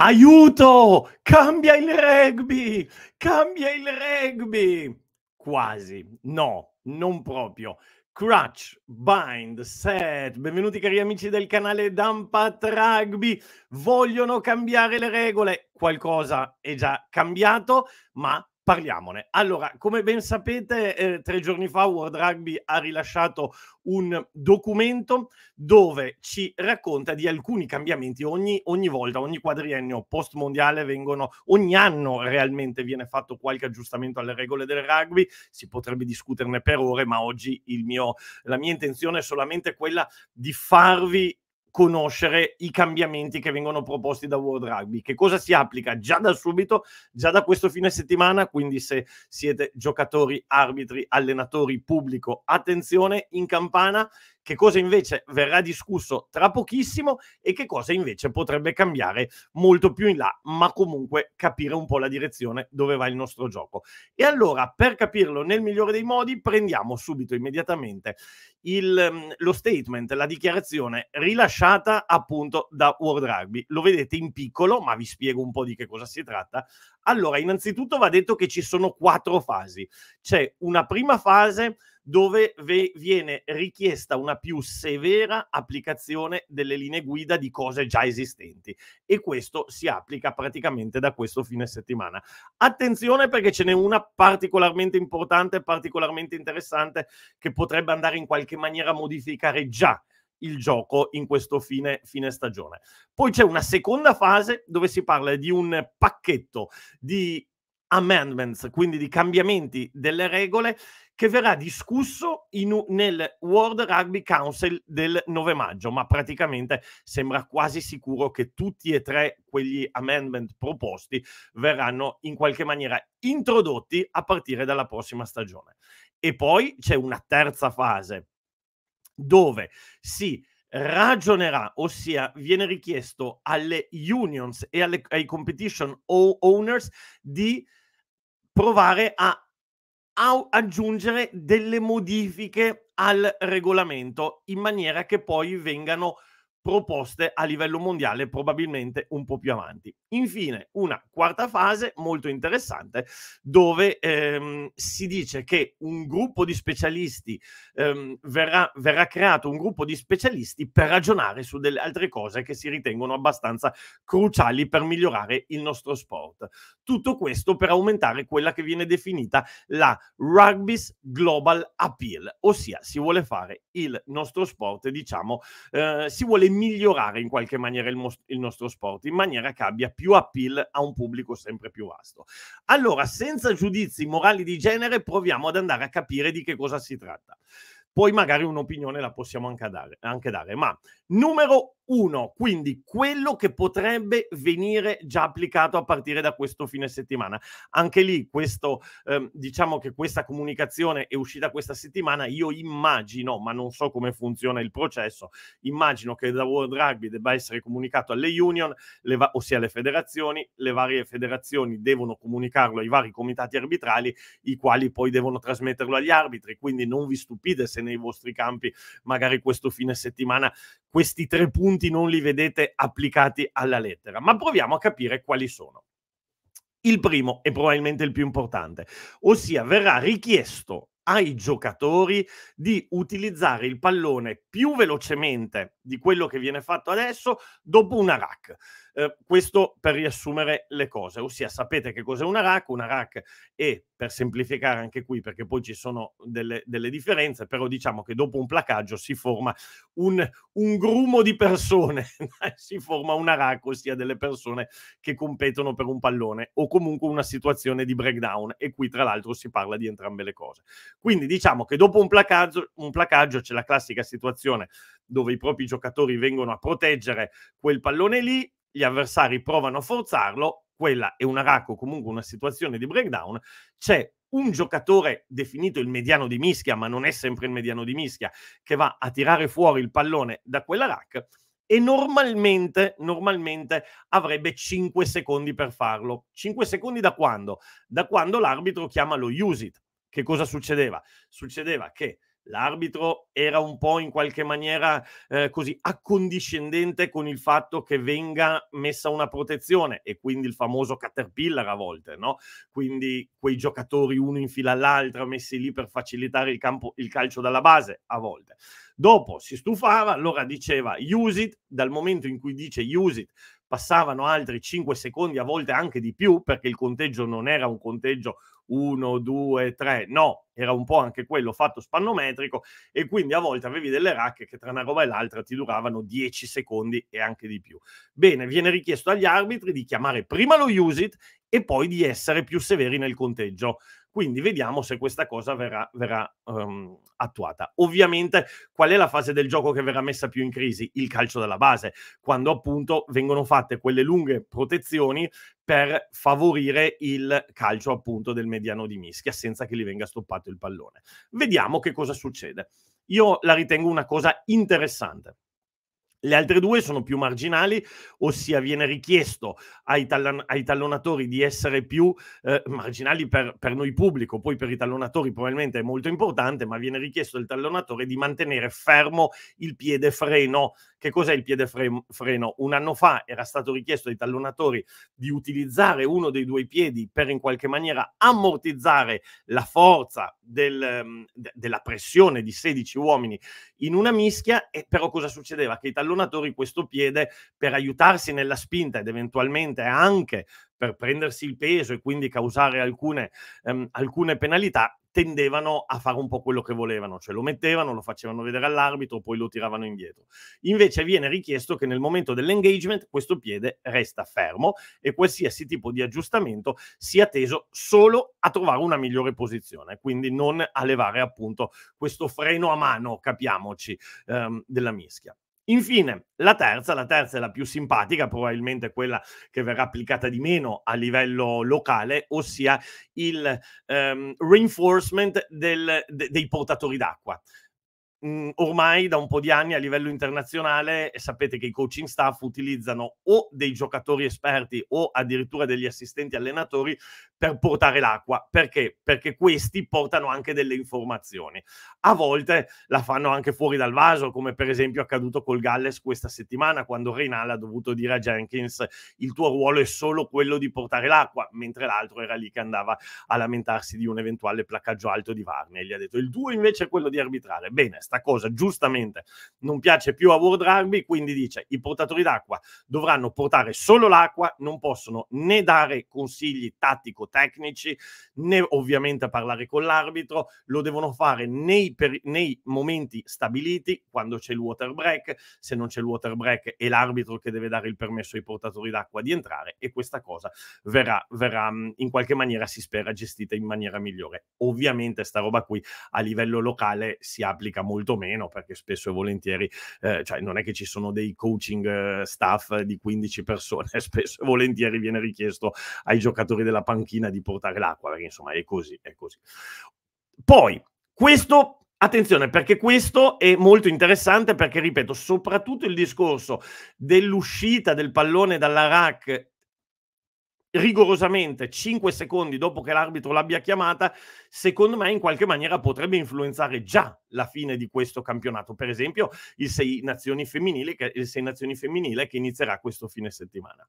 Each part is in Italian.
Aiuto! Cambia il rugby! Cambia il rugby! Quasi, no, non proprio. Crutch, Bind, Set, benvenuti cari amici del canale Dampat Rugby, vogliono cambiare le regole, qualcosa è già cambiato, ma parliamone. Allora, come ben sapete, eh, tre giorni fa World Rugby ha rilasciato un documento dove ci racconta di alcuni cambiamenti ogni, ogni volta, ogni quadriennio post mondiale vengono, ogni anno realmente viene fatto qualche aggiustamento alle regole del rugby, si potrebbe discuterne per ore, ma oggi mio, la mia intenzione è solamente quella di farvi conoscere i cambiamenti che vengono proposti da World Rugby, che cosa si applica già da subito, già da questo fine settimana, quindi se siete giocatori, arbitri, allenatori, pubblico, attenzione in campana che cosa invece verrà discusso tra pochissimo e che cosa invece potrebbe cambiare molto più in là, ma comunque capire un po' la direzione dove va il nostro gioco. E allora, per capirlo nel migliore dei modi, prendiamo subito immediatamente il, mm, lo statement, la dichiarazione rilasciata appunto da World Rugby. Lo vedete in piccolo, ma vi spiego un po' di che cosa si tratta. Allora, innanzitutto va detto che ci sono quattro fasi. C'è una prima fase dove ve- viene richiesta una più severa applicazione delle linee guida di cose già esistenti e questo si applica praticamente da questo fine settimana. Attenzione perché ce n'è una particolarmente importante, particolarmente interessante che potrebbe andare in qualche maniera a modificare già il gioco in questo fine, fine, stagione. Poi c'è una seconda fase dove si parla di un pacchetto di amendments, quindi di cambiamenti delle regole che verrà discusso in, nel World Rugby Council del 9 maggio, ma praticamente sembra quasi sicuro che tutti e tre quegli amendment proposti verranno in qualche maniera introdotti a partire dalla prossima stagione. E poi c'è una terza fase dove si ragionerà, ossia viene richiesto alle unions e alle, ai competition owners di provare a aggiungere delle modifiche al regolamento in maniera che poi vengano proposte a livello mondiale probabilmente un po' più avanti. Infine, una quarta fase molto interessante dove ehm, si dice che un gruppo di specialisti ehm, verrà, verrà, creato un gruppo di specialisti per ragionare su delle altre cose che si ritengono abbastanza cruciali per migliorare il nostro sport. Tutto questo per aumentare quella che viene definita la Rugby's Global Appeal, ossia si vuole fare il nostro sport, diciamo, eh, si vuole migliorare in qualche maniera il, most- il nostro sport in maniera che abbia più appeal a un pubblico sempre più vasto. Allora, senza giudizi morali di genere, proviamo ad andare a capire di che cosa si tratta poi magari un'opinione la possiamo anche dare, anche dare, ma Numero uno, quindi quello che potrebbe venire già applicato a partire da questo fine settimana. Anche lì, questo, ehm, diciamo che questa comunicazione è uscita questa settimana, io immagino, ma non so come funziona il processo, immagino che da World Rugby debba essere comunicato alle union, le va- ossia alle federazioni, le varie federazioni devono comunicarlo ai vari comitati arbitrali, i quali poi devono trasmetterlo agli arbitri, quindi non vi stupite se nei vostri campi magari questo fine settimana questi tre punti non li vedete applicati alla lettera, ma proviamo a capire quali sono. Il primo e probabilmente il più importante, ossia verrà richiesto ai giocatori di utilizzare il pallone più velocemente di quello che viene fatto adesso dopo una rack. Ehm, questo per riassumere le cose, ossia sapete che cos'è una rack, una rack è per semplificare anche qui perché poi ci sono delle, delle differenze, però diciamo che dopo un placaggio si forma un, un grumo di persone, si forma una rack, ossia delle persone che competono per un pallone o comunque una situazione di breakdown e qui tra l'altro si parla di entrambe le cose. Quindi diciamo che dopo un placaggio, un placaggio c'è la classica situazione dove i propri giocatori vengono a proteggere quel pallone lì, gli avversari provano a forzarlo, quella è un aracco, comunque una situazione di breakdown, c'è un giocatore definito il mediano di mischia, ma non è sempre il mediano di mischia, che va a tirare fuori il pallone da quella rack e normalmente, normalmente avrebbe 5 secondi per farlo. 5 secondi da quando? Da quando l'arbitro chiama lo use it. Che cosa succedeva? Succedeva che l'arbitro era un po' in qualche maniera eh, così accondiscendente con il fatto che venga messa una protezione e quindi il famoso caterpillar a volte, no? Quindi quei giocatori uno in fila all'altra messi lì per facilitare il, campo, il calcio dalla base a volte. Dopo si stufava, allora diceva use it, dal momento in cui dice use it passavano altri 5 secondi, a volte anche di più, perché il conteggio non era un conteggio 1, 2, 3, no, era un po' anche quello fatto spannometrico e quindi a volte avevi delle racche che tra una roba e l'altra ti duravano 10 secondi e anche di più. Bene, viene richiesto agli arbitri di chiamare prima lo use it e poi di essere più severi nel conteggio. Quindi vediamo se questa cosa verrà, verrà um, attuata. Ovviamente, qual è la fase del gioco che verrà messa più in crisi? Il calcio della base, quando appunto vengono fatte quelle lunghe protezioni per favorire il calcio appunto del mediano di mischia senza che gli venga stoppato il pallone. Vediamo che cosa succede. Io la ritengo una cosa interessante. Le altre due sono più marginali, ossia viene richiesto ai, tallan- ai tallonatori di essere più eh, marginali per, per, noi pubblico, poi per i tallonatori probabilmente è molto importante, ma viene richiesto al tallonatore di mantenere fermo il piede freno che cos'è il piede fre- freno? Un anno fa era stato richiesto ai tallonatori di utilizzare uno dei due piedi per in qualche maniera ammortizzare la forza del, ehm, de- della pressione di 16 uomini in una mischia, e però cosa succedeva? Che i tallonatori questo piede per aiutarsi nella spinta ed eventualmente anche per prendersi il peso e quindi causare alcune, ehm, alcune penalità, tendevano a fare un po' quello che volevano, cioè lo mettevano, lo facevano vedere all'arbitro, poi lo tiravano indietro. Invece viene richiesto che nel momento dell'engagement questo piede resta fermo e qualsiasi tipo di aggiustamento sia teso solo a trovare una migliore posizione, quindi non a levare appunto questo freno a mano, capiamoci, ehm, della mischia. Infine, la terza, la terza è la più simpatica, probabilmente quella che verrà applicata di meno a livello locale, ossia il ehm, reinforcement del, de, dei portatori d'acqua mm, ormai da un po' di anni a livello internazionale sapete che i coaching staff utilizzano o dei giocatori esperti o addirittura degli assistenti allenatori per portare l'acqua. Perché? Perché questi portano anche delle informazioni. A volte la fanno anche fuori dal vaso, come per esempio è accaduto col Galles questa settimana, quando Reinal ha dovuto dire a Jenkins il tuo ruolo è solo quello di portare l'acqua, mentre l'altro era lì che andava a lamentarsi di un eventuale placcaggio alto di Varney. Gli ha detto il tuo invece è quello di arbitrare. Bene, sta cosa giustamente non piace più a World Rugby, quindi dice i portatori d'acqua dovranno portare solo l'acqua, non possono né dare consigli tattico tecnici, né ovviamente a parlare con l'arbitro, lo devono fare nei, per, nei momenti stabiliti, quando c'è il water break, se non c'è il water break è l'arbitro che deve dare il permesso ai portatori d'acqua di entrare e questa cosa verrà, verrà in qualche maniera, si spera, gestita in maniera migliore. Ovviamente sta roba qui a livello locale si applica molto meno perché spesso e volentieri, eh, cioè non è che ci sono dei coaching eh, staff di 15 persone, spesso e volentieri viene richiesto ai giocatori della panchina mattina di portare l'acqua, perché insomma è così, è così. Poi, questo Attenzione perché questo è molto interessante perché, ripeto, soprattutto il discorso dell'uscita del pallone dalla RAC rigorosamente 5 secondi dopo che l'arbitro l'abbia chiamata, secondo me in qualche maniera potrebbe influenzare già la fine di questo campionato. Per esempio il 6 Nazioni Femminile che, il 6 Nazioni Femminile che inizierà questo fine settimana.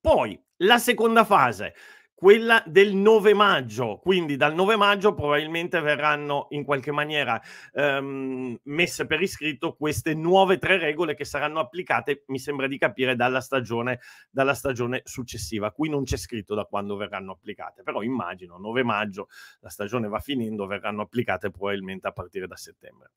Poi la seconda fase quella del 9 maggio, quindi dal 9 maggio probabilmente verranno in qualche maniera ehm, messe per iscritto queste nuove tre regole che saranno applicate, mi sembra di capire, dalla stagione, dalla stagione successiva. Qui non c'è scritto da quando verranno applicate, però immagino 9 maggio la stagione va finendo, verranno applicate probabilmente a partire da settembre.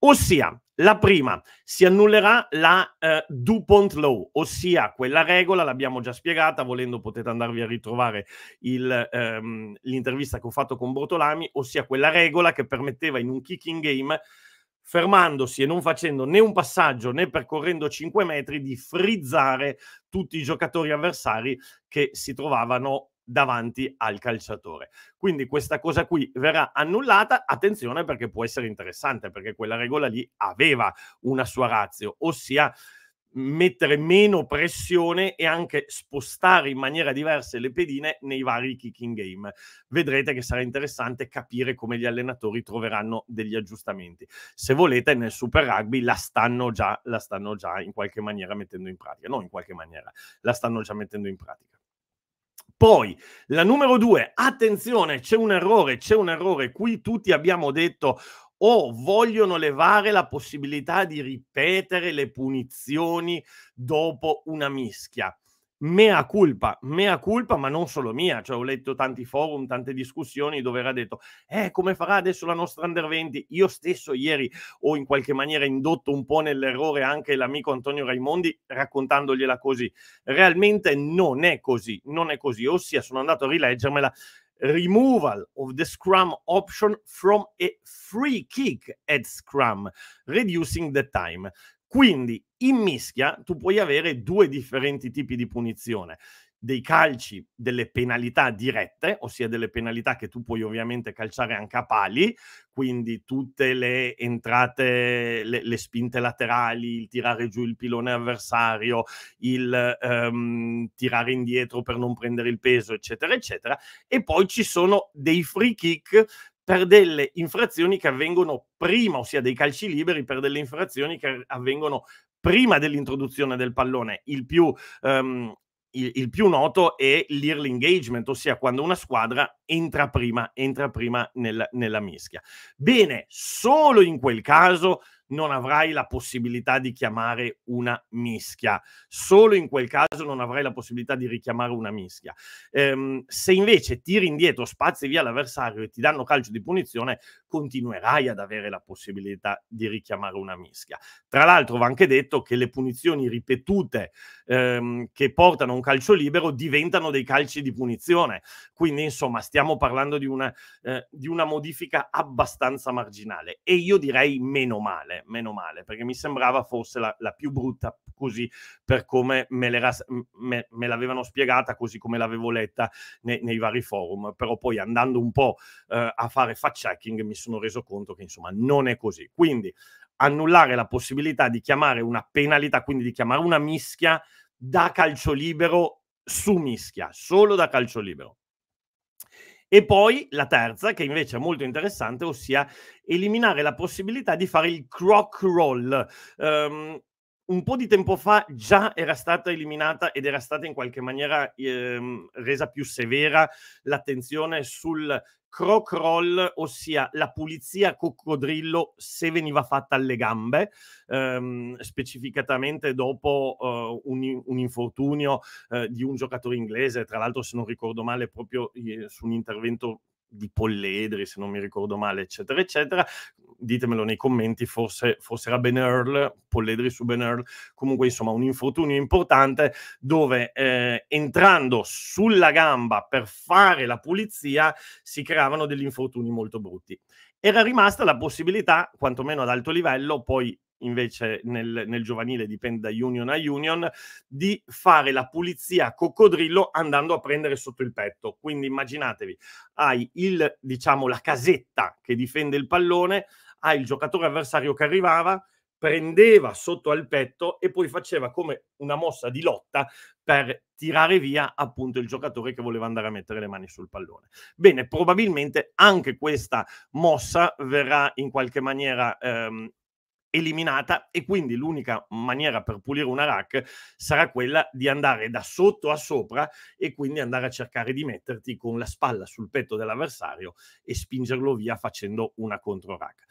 Ossia, la prima, si annullerà la eh, DuPont Law, ossia quella regola, l'abbiamo già spiegata, volendo potete andarvi a ritrovare il, ehm, l'intervista che ho fatto con Bortolami, ossia quella regola che permetteva in un kicking game fermandosi e non facendo né un passaggio né percorrendo 5 metri di frizzare tutti i giocatori avversari che si trovavano davanti al calciatore. Quindi questa cosa qui verrà annullata, attenzione perché può essere interessante perché quella regola lì aveva una sua razio, ossia mettere meno pressione e anche spostare in maniera diversa le pedine nei vari kicking game. Vedrete che sarà interessante capire come gli allenatori troveranno degli aggiustamenti. Se volete, nel Super Rugby la stanno già, la stanno già in qualche maniera mettendo in pratica, No, in qualche maniera, la stanno già mettendo in pratica. Poi la numero due, attenzione, c'è un errore, c'è un errore. Qui tutti abbiamo detto o vogliono levare la possibilità di ripetere le punizioni dopo una mischia. Mea culpa, mea culpa, ma non solo mia. Cioè, ho letto tanti forum, tante discussioni dove era detto: Eh, come farà adesso la nostra under 20? Io stesso ieri ho in qualche maniera indotto un po' nell'errore anche l'amico Antonio Raimondi raccontandogliela così. Realmente non è così, non è così. Ossia, sono andato a rileggermela removal of the scrum option from a free kick at scrum, reducing the time. Quindi in mischia tu puoi avere due differenti tipi di punizione dei calci delle penalità dirette, ossia delle penalità che tu puoi ovviamente calciare anche a pali, quindi tutte le entrate, le, le spinte laterali, il tirare giù il pilone avversario, il ehm, tirare indietro per non prendere il peso, eccetera, eccetera. E poi ci sono dei free kick per delle infrazioni che avvengono prima, ossia dei calci liberi, per delle infrazioni che avvengono prima dell'introduzione del pallone. Il più ehm, il, il, più noto è l'early engagement, ossia quando una squadra entra prima, entra prima nel, nella mischia. Bene, solo in quel caso non avrai la possibilità di chiamare una mischia. Solo in quel caso non avrai la possibilità di richiamare una mischia. Ehm, se invece tiri indietro, spazi via l'avversario e ti danno calcio di punizione, continuerai ad avere la possibilità di richiamare una mischia. Tra l'altro va anche detto che le punizioni ripetute ehm, che portano a un calcio libero diventano dei calci di punizione, quindi insomma stiamo parlando di una, eh, di una modifica abbastanza marginale e io direi meno male, meno male, perché mi sembrava forse la, la più brutta così per come me, l'era, me, me l'avevano spiegata, così come l'avevo letta nei, nei, vari forum, però poi andando un po' eh, a fare fact checking mi sono reso conto che insomma non è così. Quindi annullare la possibilità di chiamare una penalità, quindi di chiamare una mischia da calcio libero su mischia, solo da calcio libero. E poi la terza, che invece è molto interessante, ossia eliminare la possibilità di fare il croc roll. Um, un po' di tempo fa già era stata eliminata ed era stata in qualche maniera ehm, resa più severa l'attenzione sul croc roll, ossia la pulizia coccodrillo se veniva fatta alle gambe, ehm, specificatamente dopo eh, un, un, infortunio eh, di un giocatore inglese, tra l'altro se non ricordo male proprio eh, su un intervento di Polledri, se non mi ricordo male, eccetera, eccetera. Ditemelo nei commenti, forse, forse era Ben Earl, Polledri su Ben Earl. Comunque, insomma, un infortunio importante dove eh, entrando sulla gamba per fare la pulizia si creavano degli infortuni molto brutti. Era rimasta la possibilità, quantomeno ad alto livello, poi invece nel, nel giovanile dipende da union a union, di fare la pulizia a coccodrillo andando a prendere sotto il petto. Quindi immaginatevi, hai il, diciamo, la casetta che difende il pallone, hai il giocatore avversario che arrivava, prendeva sotto al petto e poi faceva come una mossa di lotta per tirare via appunto il giocatore che voleva andare a mettere le mani sul pallone. Bene, probabilmente anche questa mossa verrà in qualche maniera ehm, eliminata e quindi l'unica maniera per pulire una rack sarà quella di andare da sotto a sopra e quindi andare a cercare di metterti con la spalla sul petto dell'avversario e spingerlo via facendo una contro rack.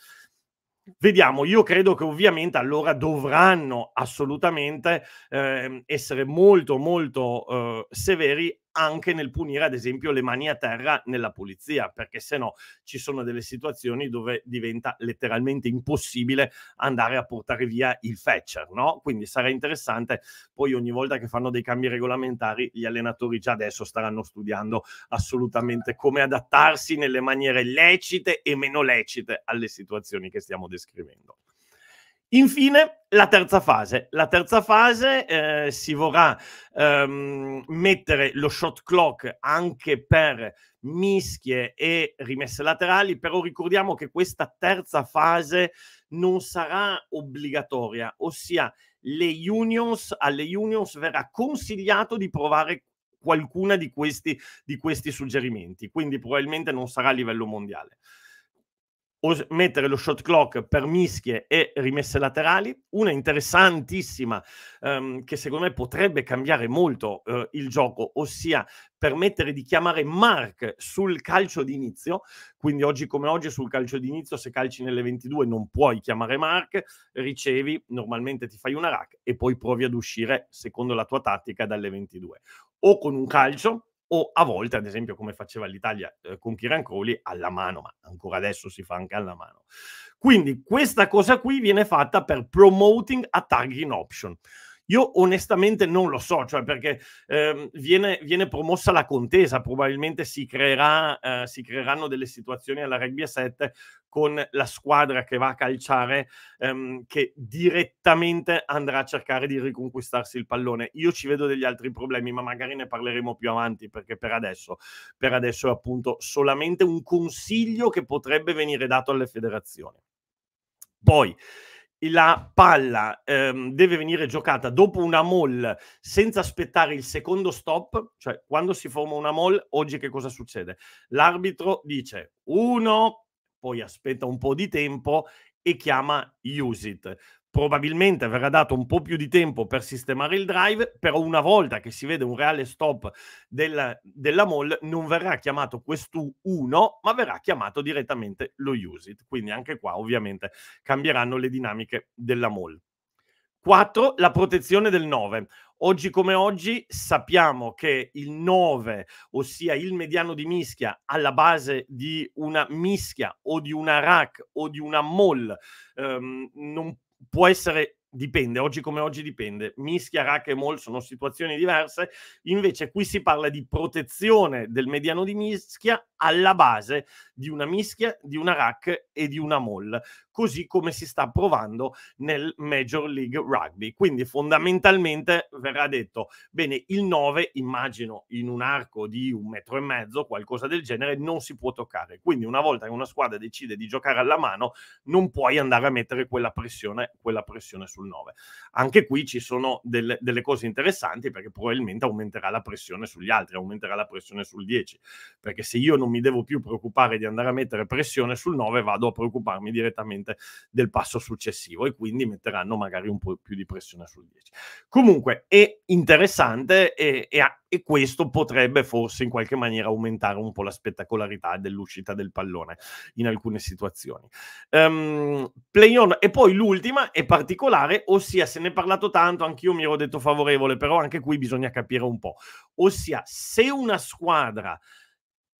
Vediamo, io credo che ovviamente allora dovranno assolutamente eh, essere molto molto eh, severi anche nel punire ad esempio le mani a terra nella pulizia, perché se no ci sono delle situazioni dove diventa letteralmente impossibile andare a portare via il fetcher, no? Quindi sarà interessante, poi ogni volta che fanno dei cambi regolamentari gli allenatori già adesso staranno studiando assolutamente come adattarsi nelle maniere lecite e meno lecite alle situazioni che stiamo descrivendo. Infine, la terza fase. La terza fase eh, si vorrà ehm, mettere lo shot clock anche per mischie e rimesse laterali, però ricordiamo che questa terza fase non sarà obbligatoria, ossia le unions, alle unions verrà consigliato di provare qualcuna di questi, di questi suggerimenti, quindi probabilmente non sarà a livello mondiale mettere lo shot clock per mischie e rimesse laterali, una interessantissima ehm, che secondo me potrebbe cambiare molto eh, il gioco, ossia permettere di chiamare Mark sul calcio d'inizio, quindi oggi come oggi sul calcio d'inizio se calci nelle 22 non puoi chiamare Mark, ricevi, normalmente ti fai una rack e poi provi ad uscire secondo la tua tattica dalle 22 o con un calcio o a volte, ad esempio, come faceva l'Italia eh, con Kiran Crowley, alla mano, ma ancora adesso si fa anche alla mano. Quindi questa cosa qui viene fatta per promoting a targeting option. Io onestamente non lo so, cioè perché ehm, viene, viene, promossa la contesa, probabilmente si, creerà, eh, si creeranno delle situazioni alla rugby 7 con la squadra che va a calciare ehm, che direttamente andrà a cercare di riconquistarsi il pallone. Io ci vedo degli altri problemi, ma magari ne parleremo più avanti perché per adesso, per adesso è appunto solamente un consiglio che potrebbe venire dato alle federazioni. Poi la palla ehm, deve venire giocata dopo una mall senza aspettare il secondo stop, cioè quando si forma una mall, oggi che cosa succede? L'arbitro dice uno, poi aspetta un po' di tempo e chiama use it probabilmente verrà dato un po' più di tempo per sistemare il drive, però una volta che si vede un reale stop del, della mall non verrà chiamato questo 1, ma verrà chiamato direttamente lo use it. Quindi anche qua ovviamente cambieranno le dinamiche della mall. 4. La protezione del 9. Oggi come oggi sappiamo che il 9, ossia il mediano di mischia alla base di una mischia o di una rack o di una mall, ehm, non Point serré. Dipende, oggi come oggi dipende. Mischia, rack e mol sono situazioni diverse, invece qui si parla di protezione del mediano di mischia alla base di una mischia, di una rack e di una mol, così come si sta provando nel Major League Rugby. Quindi fondamentalmente verrà detto, bene, il 9 immagino in un arco di un metro e mezzo, qualcosa del genere, non si può toccare. Quindi una volta che una squadra decide di giocare alla mano, non puoi andare a mettere quella pressione, quella pressione su sul 9. Anche qui ci sono delle, delle cose interessanti perché probabilmente aumenterà la pressione sugli altri, aumenterà la pressione sul 10, perché se io non mi devo più preoccupare di andare a mettere pressione sul 9 vado a preoccuparmi direttamente del passo successivo e quindi metteranno magari un po' più di pressione sul 10. Comunque è interessante e, e e questo potrebbe forse in qualche maniera aumentare un po' la spettacolarità dell'uscita del pallone in alcune situazioni. Um, play on e poi l'ultima è particolare, ossia se ne è parlato tanto, anch'io mi ero detto favorevole, però anche qui bisogna capire un po', ossia se una squadra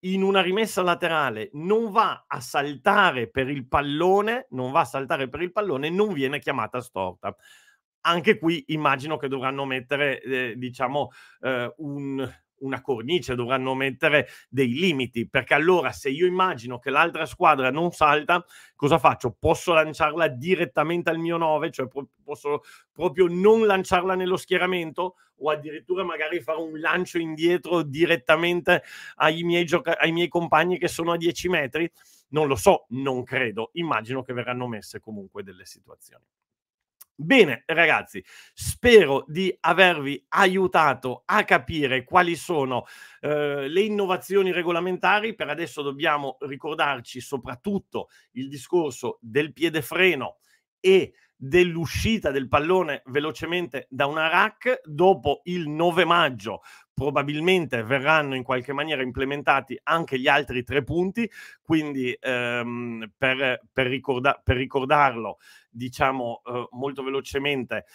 in una rimessa laterale non va a saltare per il pallone, non va a saltare per il pallone, non viene chiamata storta anche qui immagino che dovranno mettere, eh, diciamo, eh, un, una cornice, dovranno mettere dei limiti, perché allora se io immagino che l'altra squadra non salta, cosa faccio? Posso lanciarla direttamente al mio 9, cioè pro- posso proprio non lanciarla nello schieramento o addirittura magari fare un lancio indietro direttamente ai miei, gioca- ai miei compagni che sono a 10 metri? Non lo so, non credo, immagino che verranno messe comunque delle situazioni. Bene, ragazzi, spero di avervi aiutato a capire quali sono eh, le innovazioni regolamentari. Per adesso dobbiamo ricordarci soprattutto il discorso del piede freno e dell'uscita del pallone velocemente da una rack dopo il 9 maggio probabilmente verranno in qualche maniera implementati anche gli altri tre punti, quindi ehm, per, per, ricorda- per, ricordarlo diciamo eh, molto velocemente,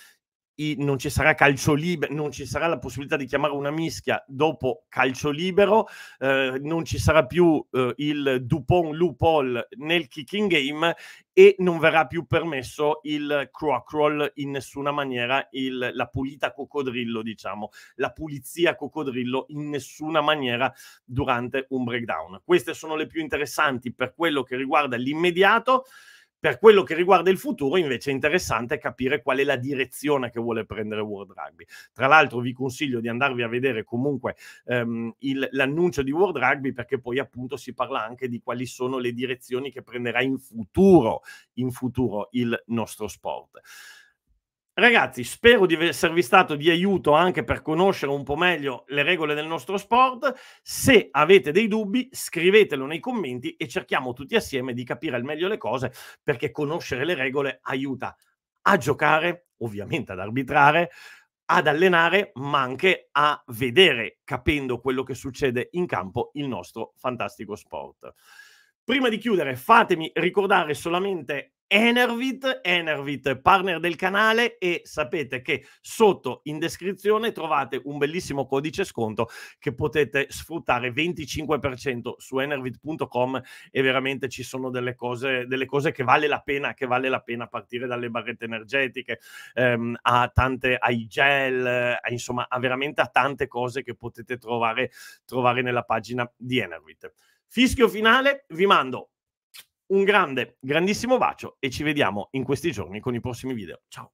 i, non ci sarà calcio libero, non ci sarà la possibilità di chiamare una mischia dopo calcio libero, eh, non ci sarà più eh, il Dupont Loophole nel kicking game e non verrà più permesso il roll in nessuna maniera, il, la pulita coccodrillo, diciamo, la pulizia coccodrillo in nessuna maniera durante un breakdown. Queste sono le più interessanti per quello che riguarda l'immediato. Per quello che riguarda il futuro, invece, è interessante capire qual è la direzione che vuole prendere World Rugby. Tra l'altro, vi consiglio di andarvi a vedere comunque ehm, il, l'annuncio di World Rugby, perché poi appunto si parla anche di quali sono le direzioni che prenderà in futuro, in futuro il nostro sport. Ragazzi, spero di esservi stato di aiuto anche per conoscere un po' meglio le regole del nostro sport. Se avete dei dubbi, scrivetelo nei commenti e cerchiamo tutti assieme di capire al meglio le cose, perché conoscere le regole aiuta a giocare, ovviamente ad arbitrare, ad allenare, ma anche a vedere, capendo quello che succede in campo, il nostro fantastico sport. Prima di chiudere, fatemi ricordare solamente Enervit, Enervit, partner del canale e sapete che sotto in descrizione trovate un bellissimo codice sconto che potete sfruttare 25% su enervit.com e veramente ci sono delle cose, delle cose che vale la pena, che vale la pena partire dalle barrette energetiche ehm, a tante, ai gel, a, insomma a veramente a tante cose che potete trovare, trovare nella pagina di Enervit. Fischio finale, vi mando un grande, grandissimo bacio e ci vediamo in questi giorni con i prossimi video. Ciao!